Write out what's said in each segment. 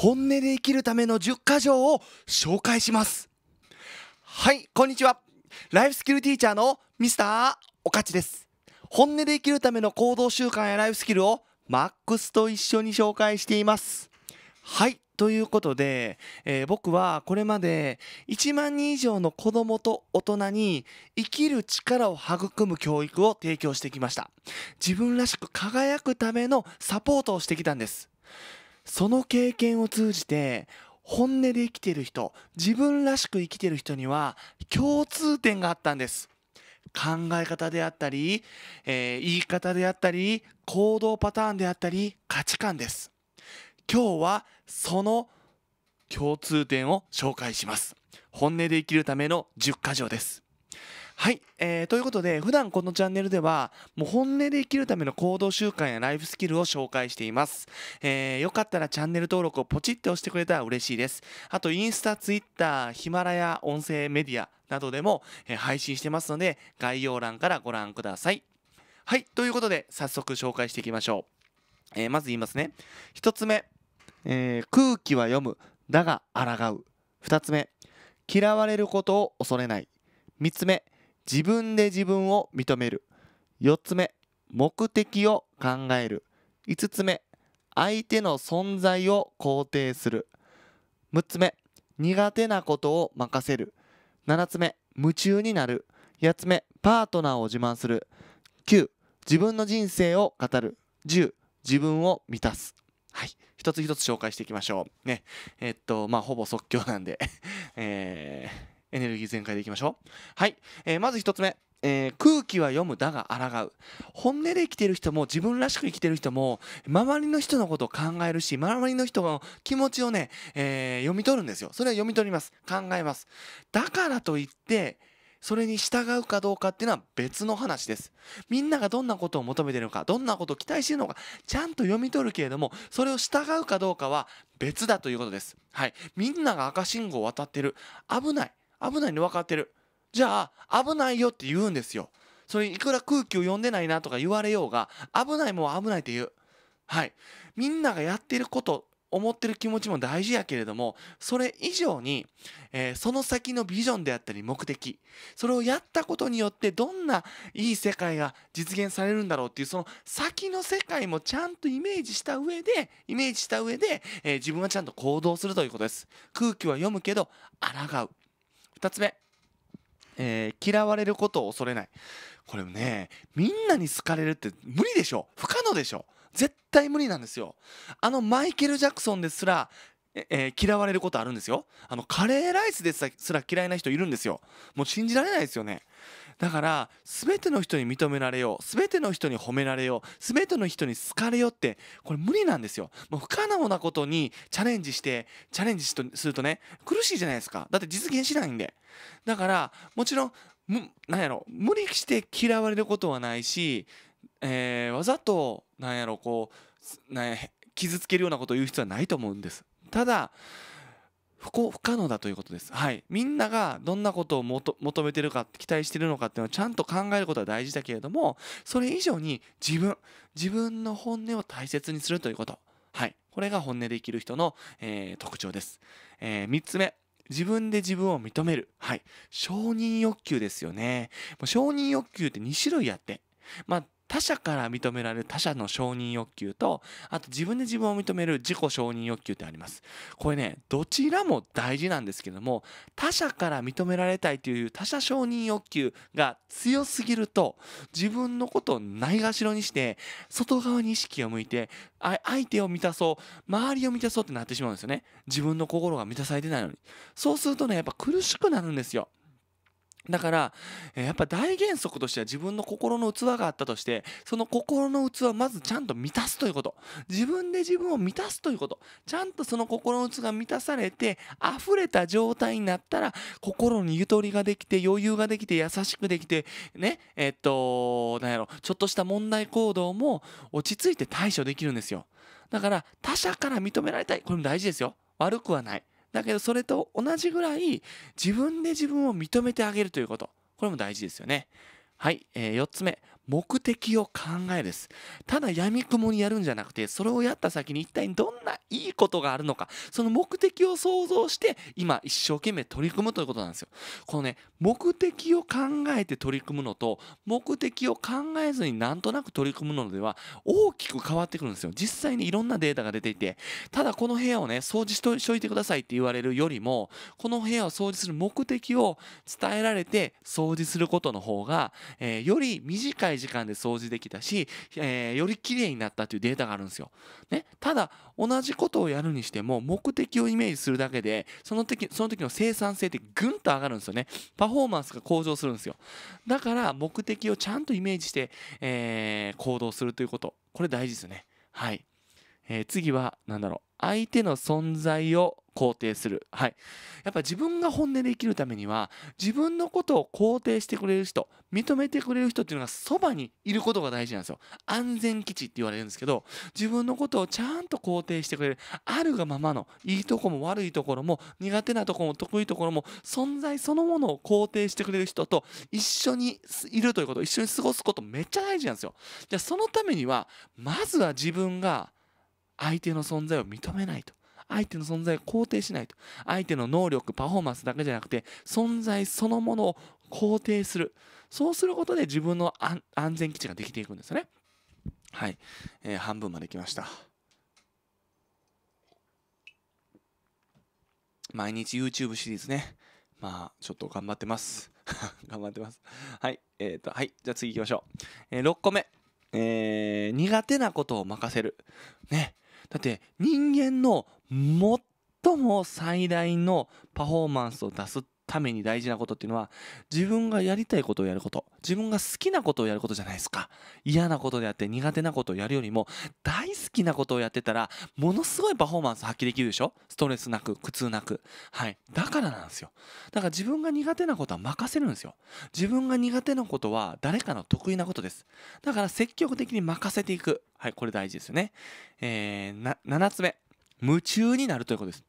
本音で生きるための10箇条を紹介します。はい、こんにちは。ライフスキルティーチャーのミスターおかちです。本音で生きるための行動習慣やライフスキルをマックスと一緒に紹介しています。はい、ということで、えー、僕はこれまで1万人以上の子供と大人に生きる力を育む教育を提供してきました自分らしく輝くためのサポートをしてきたんですその経験を通じて、本音で生きてる人、自分らしく生きてる人には共通点があったんです。考え方であったり、えー、言い方であったり、行動パターンであったり、価値観です。今日はその共通点を紹介します。本音で生きるための10箇条です。はい、えー、ということで普段このチャンネルではもう本音で生きるための行動習慣やライフスキルを紹介しています、えー、よかったらチャンネル登録をポチって押してくれたら嬉しいですあとインスタツイッターヒマラヤ音声メディアなどでも、えー、配信してますので概要欄からご覧くださいはいということで早速紹介していきましょう、えー、まず言いますね1つ目、え空気は読むだが抗う2つ目嫌われることを恐れない3つ目自分で自分を認める4つ目目的を考える5つ目相手の存在を肯定する6つ目苦手なことを任せる7つ目夢中になる8つ目パートナーを自慢する9自分の人生を語る10自分を満たすはい一つ一つ紹介していきましょうねえっとまあほぼ即興なんで えーエネルギー全開でいきましょう。はい、えー、まず1つ目。えー、空気は読むだが抗う本音で生きてる人も自分らしく生きてる人も周りの人のことを考えるし周りの人の気持ちをね、えー、読み取るんですよそれは読み取ります考えますだからといってそれに従うかどうかっていうのは別の話ですみんながどんなことを求めてるのかどんなことを期待してるのかちゃんと読み取るけれどもそれを従うかどうかは別だということですはいみんなが赤信号を渡ってる危ない危ないの分かってるじゃあ危ないよって言うんですよそれいくら空気を読んでないなとか言われようが危ないもん危ないって言うはいみんながやってること思ってる気持ちも大事やけれどもそれ以上に、えー、その先のビジョンであったり目的それをやったことによってどんないい世界が実現されるんだろうっていうその先の世界もちゃんとイメージした上でイメージした上で、えー、自分はちゃんと行動するということです空気は読むけど抗う2つ目、えー、嫌われることを恐れないこれねみんなに好かれるって無理でしょ不可能でしょ絶対無理なんですよあのマイケル・ジャクソンですらえー、嫌われることあるんですよあのカレーライスですら嫌いな人いるんですよもう信じられないですよねだから全ての人に認められよう全ての人に褒められよう全ての人に好かれようってこれ無理なんですよもう不可能なことにチャレンジしてチャレンジするとね苦しいじゃないですかだって実現しないんでだからもちろんやろ無理して嫌われることはないし、えー、わざとなんやろこうなや傷つけるようなことを言う必要はないと思うんですただ不可不可能だということです、はい、みんながどんなことを求めてるか期待してるのかっていうのをちゃんと考えることは大事だけれどもそれ以上に自分自分の本音を大切にするということ、はい、これが本音で生きる人の、えー、特徴です、えー、3つ目自分で自分を認める、はい、承認欲求ですよね承認欲求って2種類あってまあ他者から認められる他者の承認欲求とあと自分で自分を認める自己承認欲求ってありますこれねどちらも大事なんですけども他者から認められたいという他者承認欲求が強すぎると自分のことをないがしろにして外側に意識を向いて相手を満たそう周りを満たそうってなってしまうんですよね自分の心が満たされてないのにそうするとねやっぱ苦しくなるんですよだから、えやっぱ大原則としては自分の心の器があったとして、その心の器をまずちゃんと満たすということ。自分で自分を満たすということ。ちゃんとその心の器が満たされて、溢れた状態になったら、心にゆとりができて、余裕ができて、優しくできて、ね、えっと、なんやろ、ちょっとした問題行動も落ち着いて対処できるんですよ。だから、他者から認められたい。これも大事ですよ。悪くはない。だけどそれと同じぐらい自分で自分を認めてあげるということこれも大事ですよねはい、えー、4つ目目的を考えです。ただくもにやるんじゃなくて、それをやった先に一体どんないいことがあるのか、その目的を想像して、今一生懸命取り組むということなんですよ。このね、目的を考えて取り組むのと、目的を考えずになんとなく取り組むのでは、大きく変わってくるんですよ。実際にいろんなデータが出ていて、ただこの部屋をね、掃除しといてくださいって言われるよりも、この部屋を掃除する目的を伝えられて掃除することの方が、えー、より短い時間で掃除できたし、えー、より綺麗になったというデータがあるんですよ。ね、ただ同じことをやるにしても目的をイメージするだけでその時その時の生産性ってぐんと上がるんですよね。パフォーマンスが向上するんですよ。だから目的をちゃんとイメージして、えー、行動するということこれ大事ですよね。はい。えー、次は何だろう。相手の存在を肯定する、はい、やっぱ自分が本音で生きるためには自分のことを肯定してくれる人認めてくれる人っていうのがそばにいることが大事なんですよ安全基地って言われるんですけど自分のことをちゃんと肯定してくれるあるがままのいいとこも悪いところも苦手なとこも得意ところも存在そのものを肯定してくれる人と一緒にいるということ一緒に過ごすことめっちゃ大事なんですよじゃあそのためにはまずは自分が相手の存在を認めないと。相手の存在を肯定しないと。相手の能力、パフォーマンスだけじゃなくて、存在そのものを肯定する。そうすることで自分の安全基地ができていくんですよね。はい。えー、半分まで来ました。毎日 YouTube シリーズね。まあ、ちょっと頑張ってます。頑張ってます。はい。えっ、ー、と、はい。じゃあ次行きましょう。えー、6個目。えー、苦手なことを任せる。ね。だって人間の最も最大のパフォーマンスを出すっために大事なことっていうのは自分がやりたいことをやること自分が好きなことをやることじゃないですか嫌なことであって苦手なことをやるよりも大好きなことをやってたらものすごいパフォーマンス発揮できるでしょストレスなく苦痛なくはいだからなんですよだから自分が苦手なことは任せるんですよ自分が苦手なことは誰かの得意なことですだから積極的に任せていくはいこれ大事ですよねえー、7つ目夢中になるということです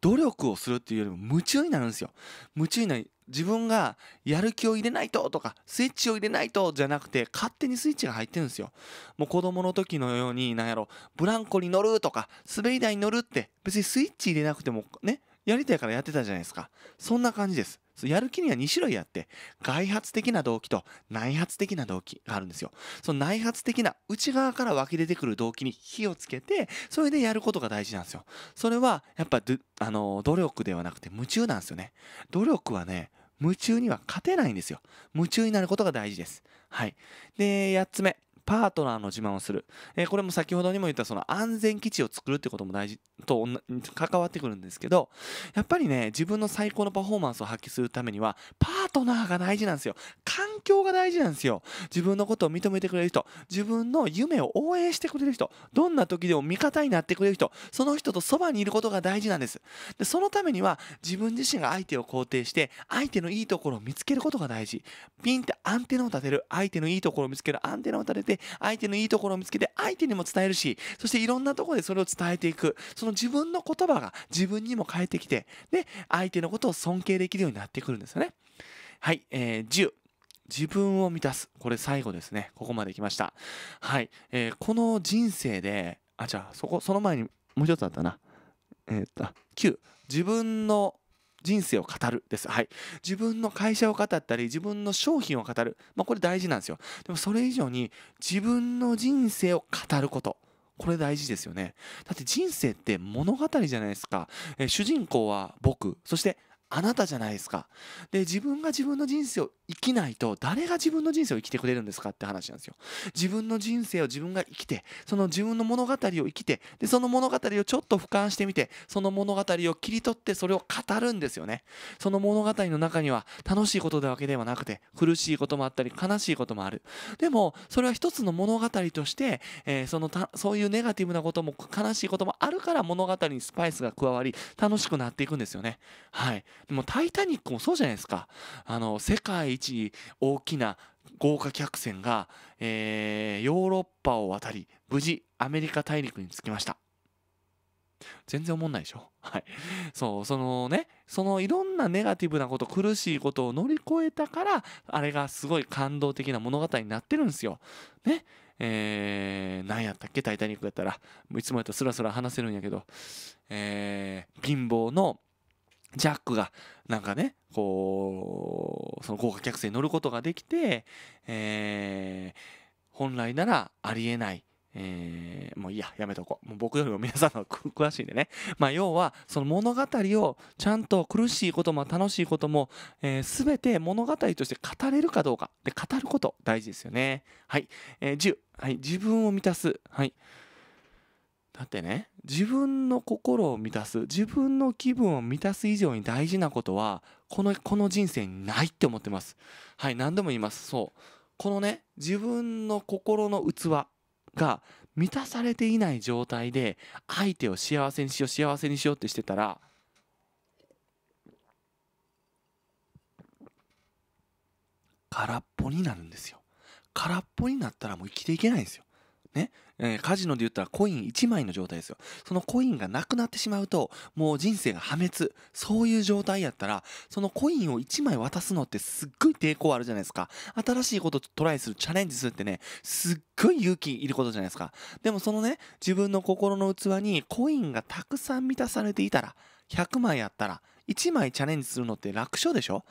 努力をするっていうよりも夢中になるんですよ。夢中になり、自分がやる気を入れないととか、スイッチを入れないとじゃなくて、勝手にスイッチが入ってるんですよ。もう子供の時のように、なんやろ、ブランコに乗るとか、滑り台に乗るって、別にスイッチ入れなくてもね、やりたいからやってたじゃないですか。そんな感じです。やる気には2種類あって、外発的な動機と内発的な動機があるんですよ。その内発的な内側から湧き出てくる動機に火をつけて、それでやることが大事なんですよ。それは、やっぱ、あの、努力ではなくて夢中なんですよね。努力はね、夢中には勝てないんですよ。夢中になることが大事です。はい。で、8つ目。パートナーの自慢をする、えー、これも先ほどにも言ったその安全基地を作るってことも大事と関わってくるんですけどやっぱりね自分の最高のパフォーマンスを発揮するためにはパートナーが大事なんですよ環境が大事なんですよ自分のことを認めてくれる人自分の夢を応援してくれる人どんな時でも味方になってくれる人その人とそばにいることが大事なんですでそのためには自分自身が相手を肯定して相手のいいところを見つけることが大事ピンってアンテナを立てる相手のいいところを見つけるアンテナを立てて相手のいいところを見つけて相手にも伝えるしそしていろんなところでそれを伝えていくその自分の言葉が自分にも返ってきてで相手のことを尊敬できるようになってくるんですよね。はい、えー、10。自分を満たす。これ最後ですね。ここまで来ました。はい。えー、この人生で、あ、じゃあ、そこ、その前にもう一つあったな。えー、っと、9。自分の人生を語るです。はい。自分の会社を語ったり、自分の商品を語る。まあ、これ大事なんですよ。でもそれ以上に、自分の人生を語ること。これ大事ですよね。だって人生って物語じゃないですか。えー、主人公は僕、そしてあなたじゃないですかで自分が自分の人生を生きないと誰が自分の人生を生きてくれるんですかって話なんですよ自分の人生を自分が生きてその自分の物語を生きてでその物語をちょっと俯瞰してみてその物語を切り取ってそれを語るんですよねその物語の中には楽しいことだわけではなくて苦しいこともあったり悲しいこともあるでもそれは一つの物語として、えー、そのたそういうネガティブなことも悲しいこともあるから物語にスパイスが加わり楽しくなっていくんですよねはいもタイタニックもそうじゃないですか。あの、世界一大きな豪華客船が、えー、ヨーロッパを渡り、無事アメリカ大陸に着きました。全然思んないでしょはい。そう、そのね、そのいろんなネガティブなこと、苦しいことを乗り越えたから、あれがすごい感動的な物語になってるんですよ。ね。えー、何やったっけタイタニックやったら、いつもやったらスラスラ話せるんやけど、えー、貧乏のジャックがなんかねこうその豪華客船に乗ることができて、え本来ならありえないえー、もういいや、やめとこう。もう僕よりも皆さんの 詳しいんでね。まあ、要は、その物語をちゃんと苦しいことも楽しいことも、えー、て物語として語れるかどうか。で、語ること、大事ですよね。はい。えー、10。はい。自分を満たす。はい。だってね自分の心を満たす自分の気分を満たす以上に大事なことはこのこの人生にないって思ってますはい何度も言いますそうこのね自分の心の器が満たされていない状態で相手を幸せにしよう幸せにしようってしてたら空っぽになるんですよ空っぽになったらもう生きていけないんですよねえー、カジノで言ったらコイン1枚の状態ですよ。そのコインがなくなってしまうと、もう人生が破滅。そういう状態やったら、そのコインを1枚渡すのってすっごい抵抗あるじゃないですか。新しいことトライする、チャレンジするってね、すっごい勇気いることじゃないですか。でもそのね、自分の心の器にコインがたくさん満たされていたら、100枚やったら、1枚チャレンジするのって楽勝でしょ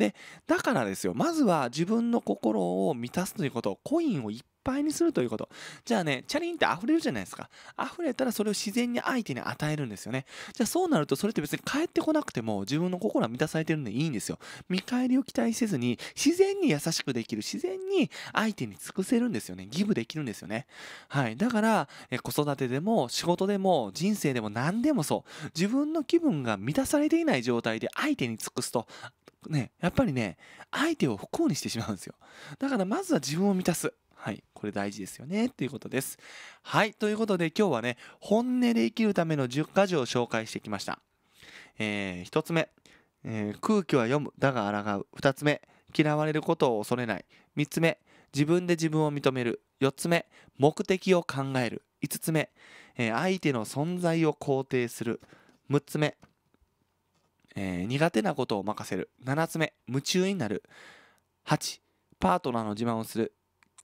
で、だからですよ、まずは自分の心を満たすということ、コインをいっぱいにするということ。じゃあね、チャリンって溢れるじゃないですか。溢れたらそれを自然に相手に与えるんですよね。じゃあそうなるとそれって別に帰ってこなくても自分の心は満たされてるんでいいんですよ。見返りを期待せずに自然に優しくできる、自然に相手に尽くせるんですよね。ギブできるんですよね。はい。だから、え子育てでも仕事でも人生でも何でもそう。自分の気分が満たされていない状態で相手に尽くすとね、やっぱりね、相手を不幸にしてしまうんですよ。だからまずは自分を満たす。はい。これ大事ですよね。っていうことです。はい。ということで今日はね、本音で生きるための10か条を紹介してきました。えー、1つ目、えー、空気は読む、だが抗う。2つ目、嫌われることを恐れない。3つ目、自分で自分を認める。4つ目、目的を考える。5つ目、えー、相手の存在を肯定する。6つ目、えー、苦手なことを任せる7つ目夢中になる8パートナーの自慢をする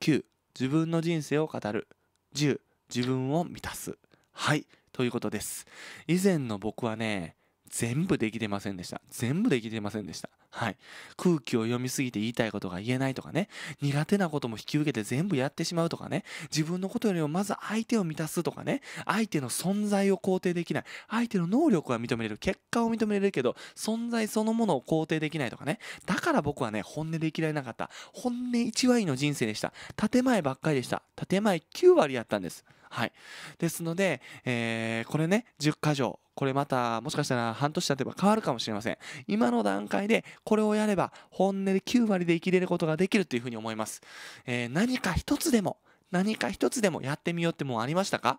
9自分の人生を語る10自分を満たすはいということです以前の僕はね全部できてませんでした。全部できてませんでした。はい。空気を読みすぎて言いたいことが言えないとかね。苦手なことも引き受けて全部やってしまうとかね。自分のことよりもまず相手を満たすとかね。相手の存在を肯定できない。相手の能力は認めれる。結果を認めれるけど、存在そのものを肯定できないとかね。だから僕はね、本音できられなかった。本音1割の人生でした。建前ばっかりでした。建前9割やったんです。はい。ですので、えー、これね、10箇条。これまた、もしかしたら半年経てば変わるかもしれません。今の段階で、これをやれば、本音で9割で生きれることができるというふうに思います。えー、何か一つでも、何か一つでもやってみようってもうありましたか、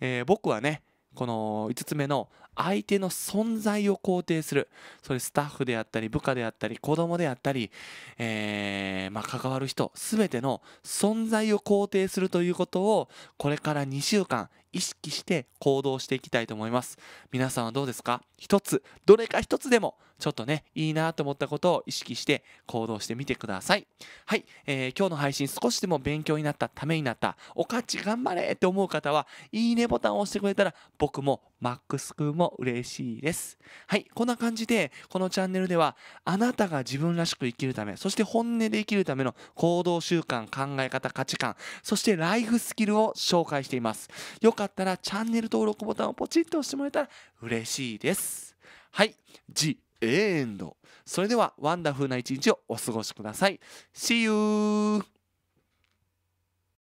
えー、僕はね、この5つ目の相手の存在を肯定するそれスタッフであったり部下であったり子供であったり、えー、まあ、関わる人全ての存在を肯定するということをこれから2週間意識して行動していきたいと思います皆さんはどうですか一つどれか一つでもちょっとね、いいなと思ったことを意識して行動してみてください。はい、えー、今日の配信少しでも勉強になった、ためになった、おかち頑張れって思う方は、いいねボタンを押してくれたら、僕もマックスくんも嬉しいです。はい、こんな感じで、このチャンネルでは、あなたが自分らしく生きるため、そして本音で生きるための行動習慣、考え方、価値観、そしてライフスキルを紹介しています。よかったらチャンネル登録ボタンをポチッと押してもらえたら嬉しいです。はい、G エンド。それではワンダフルな一日をお過ごしください。See you!